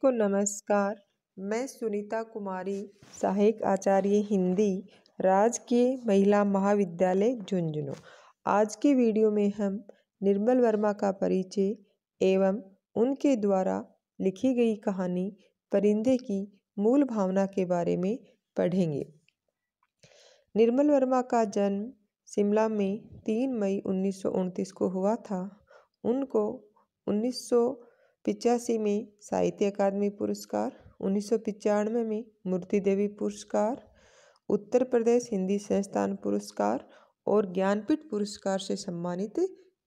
को नमस्कार मैं सुनीता कुमारी सहायक आचार्य हिंदी राजकीय महिला महाविद्यालय झुंझुनू आज के वीडियो में हम निर्मल वर्मा का परिचय एवं उनके द्वारा लिखी गई कहानी परिंदे की मूल भावना के बारे में पढ़ेंगे निर्मल वर्मा का जन्म शिमला में 3 मई उन्नीस को हुआ था उनको उन्नीस पिचासी में साहित्य अकादमी पुरस्कार उन्नीस सौ में मूर्ति देवी पुरस्कार उत्तर प्रदेश हिंदी संस्थान पुरस्कार और ज्ञानपीठ पुरस्कार से सम्मानित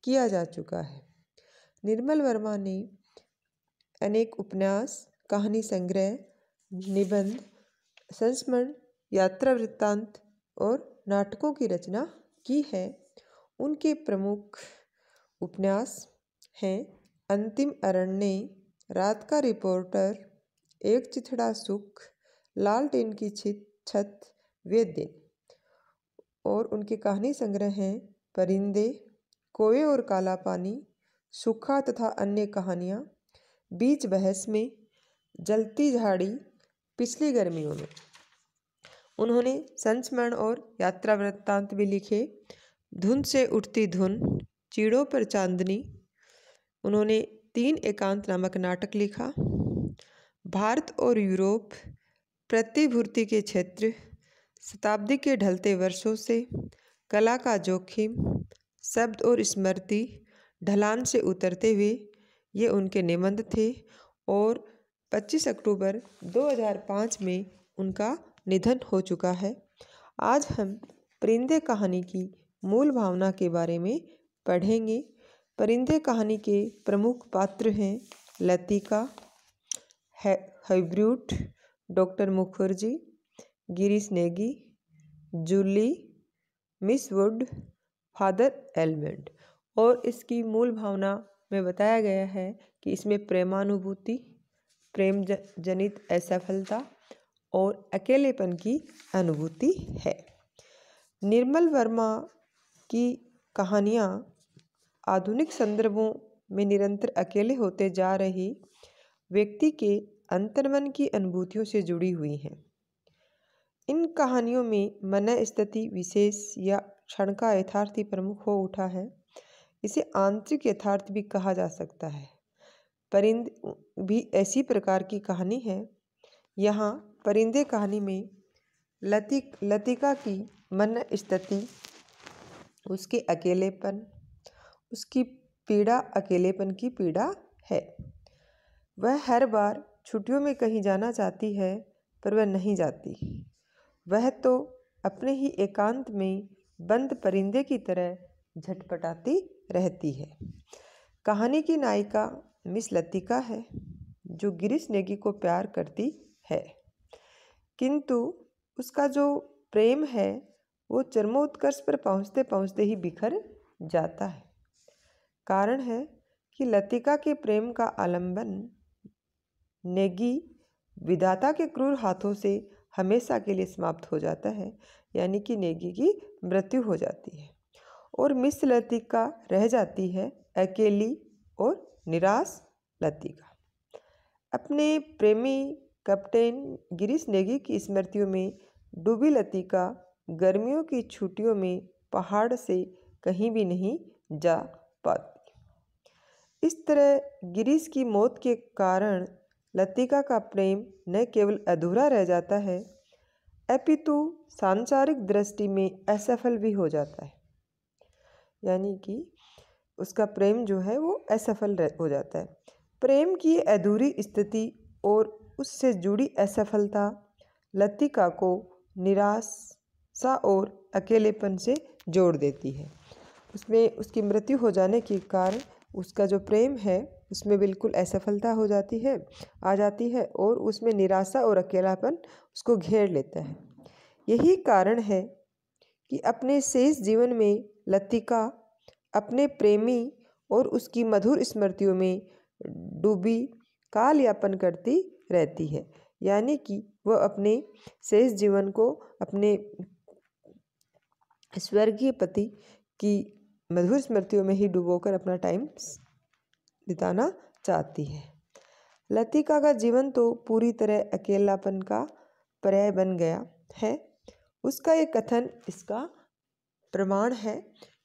किया जा चुका है निर्मल वर्मा ने अनेक उपन्यास कहानी संग्रह निबंध संस्मरण यात्रा वृत्तांत और नाटकों की रचना की है उनके प्रमुख उपन्यास हैं अंतिम अरण्य रात का रिपोर्टर एक चिथड़ा सुख लाल टेन की छित छत वेद्य और उनके कहानी संग्रह हैं परिंदे कोए और काला पानी सूखा तथा अन्य कहानियाँ बीच बहस में जलती झाड़ी पिछली गर्मियों में उन्होंने संस्मरण और यात्रा वृत्तांत भी लिखे धुन से उठती धुन चीड़ों पर चांदनी उन्होंने तीन एकांत नामक नाटक लिखा भारत और यूरोप प्रतिभूति के क्षेत्र शताब्दी के ढलते वर्षों से कला का जोखिम शब्द और स्मृति ढलान से उतरते हुए ये उनके निबंध थे और 25 अक्टूबर 2005 में उनका निधन हो चुका है आज हम परिंदे कहानी की मूल भावना के बारे में पढ़ेंगे परिंदे कहानी के प्रमुख पात्र हैं लतिका है Hubert doctor Mukherjee Girish Negi Julie Miss Wood Father Elmond और इसकी मूल भावना में बताया गया है कि इसमें प्रेमानुभूति प्रेम जनित असफलता और अकेलेपन की अनुभूति है निर्मल वर्मा की कहानियाँ आधुनिक संदर्भों में निरंतर अकेले होते जा रही व्यक्ति के अंतर्मन की अनुभूतियों से जुड़ी हुई हैं इन कहानियों में मन स्थिति विशेष या क्षण का यथार्थ ही प्रमुख हो उठा है इसे आंतरिक यथार्थ भी कहा जा सकता है परिंद भी ऐसी प्रकार की कहानी है यहाँ परिंदे कहानी में लतिक लतिका की मन स्थिति उसके अकेलेपन उसकी पीड़ा अकेलेपन की पीड़ा है वह हर बार छुट्टियों में कहीं जाना चाहती है पर वह नहीं जाती वह तो अपने ही एकांत में बंद परिंदे की तरह झटपटाती रहती है कहानी की नायिका मिस लतिका है जो गिरीश नेगी को प्यार करती है किंतु उसका जो प्रेम है वो चरमोत्कर्ष पर पहुँचते पहुँचते ही बिखर जाता है कारण है कि लतिका के प्रेम का आलंबन नेगी विधाता के क्रूर हाथों से हमेशा के लिए समाप्त हो जाता है यानी कि नेगी की मृत्यु हो जाती है और मिस लतिका रह जाती है अकेली और निराश लतिका अपने प्रेमी कैप्टन गिरीश नेगी की स्मृतियों में डूबी लतिका गर्मियों की छुट्टियों में पहाड़ से कहीं भी नहीं जा पाती इस तरह गिरीश की मौत के कारण लतिका का प्रेम न केवल अधूरा रह जाता है अपितु सांसारिक दृष्टि में असफल भी हो जाता है यानी कि उसका प्रेम जो है वो असफल हो जाता है प्रेम की अधूरी स्थिति और उससे जुड़ी असफलता लतिका को निराशा और अकेलेपन से जोड़ देती है उसमें उसकी मृत्यु हो जाने के कारण उसका जो प्रेम है उसमें बिल्कुल असफलता हो जाती है आ जाती है और उसमें निराशा और अकेलापन उसको घेर लेता है यही कारण है कि अपने शेष जीवन में लतिका अपने प्रेमी और उसकी मधुर स्मृतियों में डूबी काल यापन करती रहती है यानी कि वह अपने शेष जीवन को अपने स्वर्गीय पति की मधुर स्मृतियों में ही डुबोकर अपना टाइम बिताना चाहती है लतिका का जीवन तो पूरी तरह अकेलापन का पर्याय बन गया है उसका ये कथन इसका प्रमाण है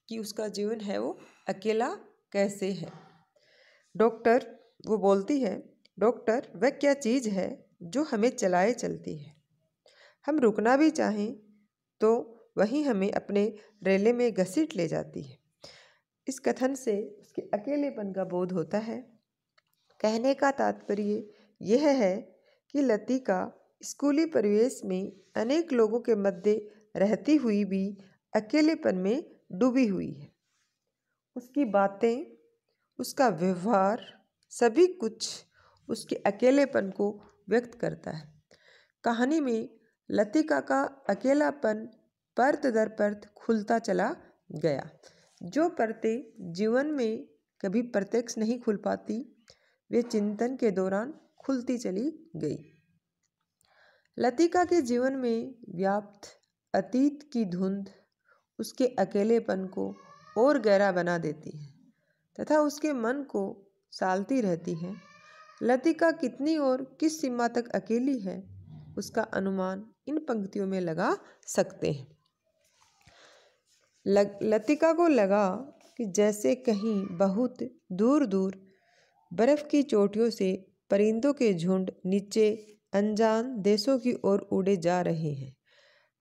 कि उसका जीवन है वो अकेला कैसे है डॉक्टर वो बोलती है डॉक्टर वह क्या चीज़ है जो हमें चलाए चलती है हम रुकना भी चाहें तो वही हमें अपने रेले में घसीट ले जाती है इस कथन से उसके अकेलेपन का बोध होता है कहने का तात्पर्य यह है कि लतिका स्कूली परिवेश में अनेक लोगों के मध्य रहती हुई भी अकेलेपन में डूबी हुई है उसकी बातें उसका व्यवहार सभी कुछ उसके अकेलेपन को व्यक्त करता है कहानी में लतिका का अकेलापन परत दर परत खुलता चला गया जो परतें जीवन में कभी प्रत्यक्ष नहीं खुल पाती वे चिंतन के दौरान खुलती चली गई लतिका के जीवन में व्याप्त अतीत की धुंध उसके अकेलेपन को और गहरा बना देती है तथा उसके मन को सालती रहती है लतिका कितनी और किस सीमा तक अकेली है उसका अनुमान इन पंक्तियों में लगा सकते हैं लग लतिका को लगा कि जैसे कहीं बहुत दूर दूर बर्फ़ की चोटियों से परिंदों के झुंड नीचे अनजान देशों की ओर उड़े जा रहे हैं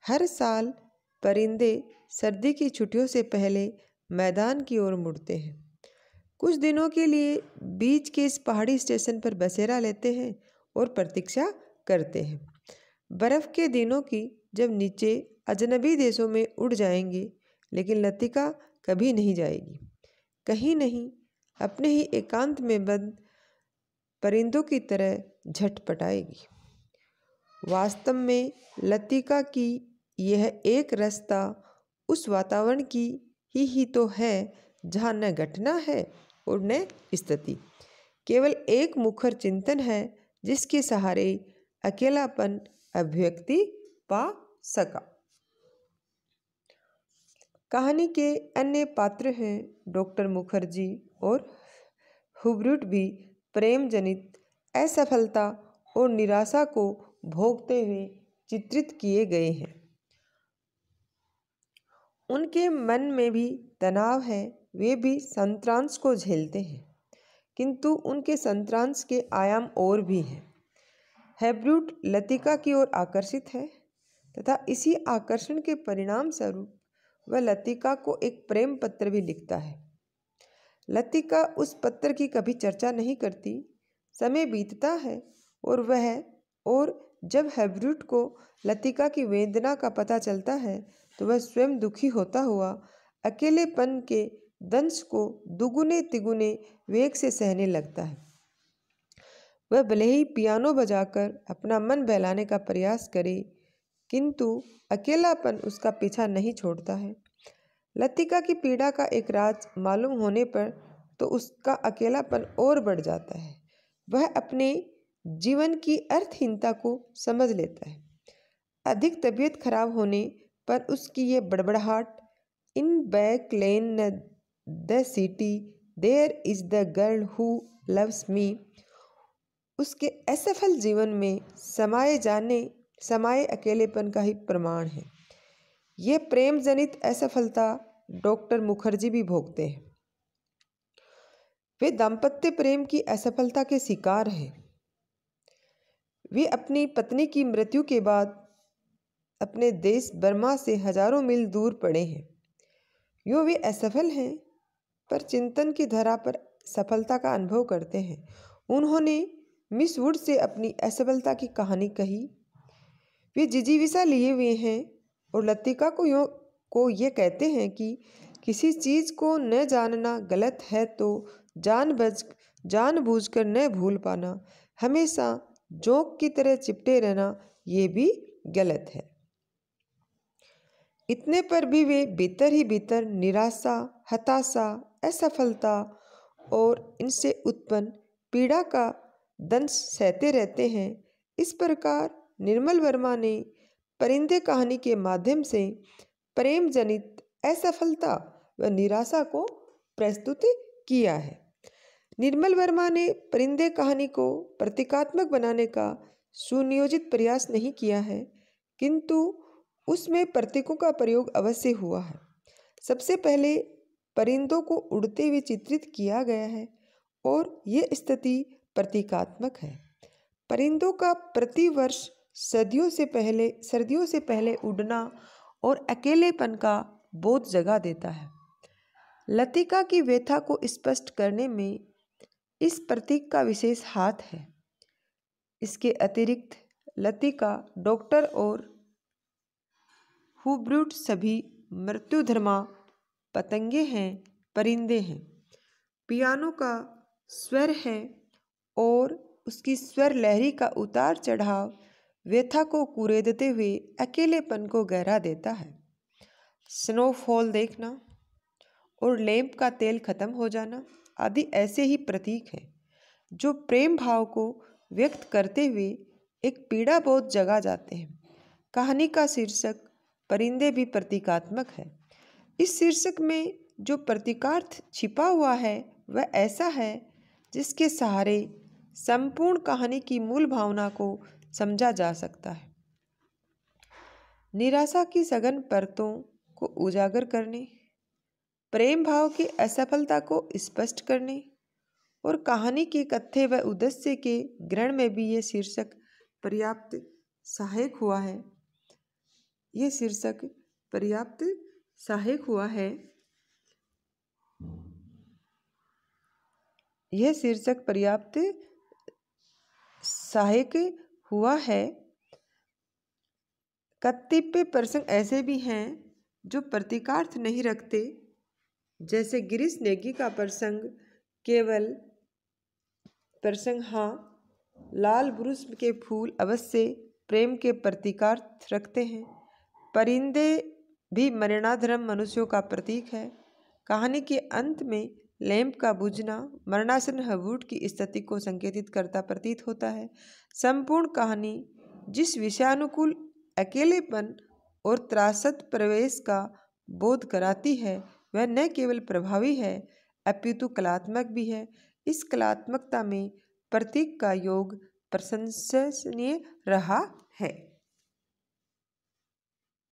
हर साल परिंदे सर्दी की छुट्टियों से पहले मैदान की ओर मुड़ते हैं कुछ दिनों के लिए बीच के इस पहाड़ी स्टेशन पर बसेरा लेते हैं और प्रतीक्षा करते हैं बर्फ़ के दिनों की जब नीचे अजनबी देशों में उड़ जाएंगे लेकिन लतिका कभी नहीं जाएगी कहीं नहीं अपने ही एकांत में बंद परिंदों की तरह झटपटाएगी वास्तव में लतिका की यह एक रास्ता उस वातावरण की ही ही तो है जहाँ न घटना है और न स्थिति केवल एक मुखर चिंतन है जिसके सहारे अकेलापन अभिव्यक्ति पा सका कहानी के अन्य पात्र हैं डॉक्टर मुखर्जी और हुब्रुट भी प्रेम जनित असफलता और निराशा को भोगते हुए चित्रित किए गए हैं उनके मन में भी तनाव है वे भी संतरांश को झेलते हैं किंतु उनके संतरांश के आयाम और भी हैं हैब्रूट लतिका की ओर आकर्षित है तथा इसी आकर्षण के परिणाम स्वरूप वह लतिका को एक प्रेम पत्र भी लिखता है लतिका उस पत्र की कभी चर्चा नहीं करती समय बीतता है और वह और जब हैब्रूट को लतिका की वेदना का पता चलता है तो वह स्वयं दुखी होता हुआ अकेलेपन के दंश को दुगुने तिगुने वेग से सहने लगता है वह भले ही पियानो बजाकर अपना मन बहलाने का प्रयास करे किंतु अकेलापन उसका पीछा नहीं छोड़ता है लतिका की पीड़ा का एक राज मालूम होने पर तो उसका अकेलापन और बढ़ जाता है वह अपने जीवन की अर्थहीनता को समझ लेता है अधिक तबीयत खराब होने पर उसकी ये बड़बड़ाहट in back lane the city there is the girl who loves me उसके असफल जीवन में समाये जाने समाये अकेलेपन का ही प्रमाण है ये प्रेम जनित असफलता डॉक्टर मुखर्जी भी भोगते हैं वे दाम्पत्य प्रेम की असफलता के शिकार हैं वे अपनी पत्नी की मृत्यु के बाद अपने देश बर्मा से हजारों मील दूर पड़े हैं यूँ वे असफल हैं पर चिंतन की धरा पर सफलता का अनुभव करते हैं उन्होंने मिस वुड से अपनी असफलता की कहानी कही वे जिजीविसा लिए हुए हैं और लतिका को यो को ये कहते हैं कि किसी चीज़ को न जानना गलत है तो जान बूझ कर न भूल पाना हमेशा जोंक की तरह चिपटे रहना ये भी गलत है इतने पर भी वे भीतर ही भीतर निराशा हताशा असफलता और इनसे उत्पन्न पीड़ा का दंश सहते रहते हैं इस प्रकार निर्मल वर्मा ने परिंदे कहानी के माध्यम से प्रेम जनित असफलता व निराशा को प्रस्तुत किया है निर्मल वर्मा ने परिंदे कहानी को प्रतीकात्मक बनाने का सुनियोजित प्रयास नहीं किया है किंतु उसमें प्रतीकों का प्रयोग अवश्य हुआ है सबसे पहले परिंदों को उड़ते हुए चित्रित किया गया है और ये स्थिति प्रतीकात्मक है परिंदों का प्रतिवर्ष सर्दियों से पहले सर्दियों से पहले उड़ना और अकेलेपन का बोध जगा देता है लतिका की व्यथा को स्पष्ट करने में इस प्रतीक का विशेष हाथ है इसके अतिरिक्त लतिका डॉक्टर और हुब्रूट सभी मृत्युधर्मा पतंगे हैं परिंदे हैं पियानो का स्वर है और उसकी स्वर लहरी का उतार चढ़ाव व्यथा को कुरेदते हुए अकेलेपन को गहरा देता है स्नोफॉल देखना और लैम्प का तेल खत्म हो जाना आदि ऐसे ही प्रतीक हैं जो प्रेम भाव को व्यक्त करते हुए एक पीड़ा बोध जगा जाते हैं कहानी का शीर्षक परिंदे भी प्रतीकात्मक है इस शीर्षक में जो प्रतीकार्थ छिपा हुआ है वह ऐसा है जिसके सहारे संपूर्ण कहानी की मूल भावना को समझा जा सकता है निराशा की सघन परतों को उजागर करने प्रेम भाव की असफलता को स्पष्ट करने और कहानी के कथ्य व उद्देश्य के ग्रहण में भी ये शीर्षक पर्याप्त सहायक हुआ है ये शीर्षक पर्याप्त सहायक हुआ है यह शीर्षक पर्याप्त सहायक हुआ है कतिपय प्रसंग ऐसे भी हैं जो प्रतीकार्थ नहीं रखते जैसे गिरीश नेगी का प्रसंग केवल प्रसंग हाँ लाल ब्रुस के फूल अवश्य प्रेम के प्रतीकार्थ रखते हैं परिंदे भी मरणाधर्म मनुष्यों का प्रतीक है कहानी के अंत में लैम्प का बुझना मरणासन हवूड की स्थिति को संकेतित करता प्रतीत होता है संपूर्ण कहानी जिस विषयानुकूल अकेलेपन और त्रासद प्रवेश का बोध कराती है वह न केवल प्रभावी है अपितु कलात्मक भी है इस कलात्मकता में प्रतीक का योग प्रशंसनीय रहा है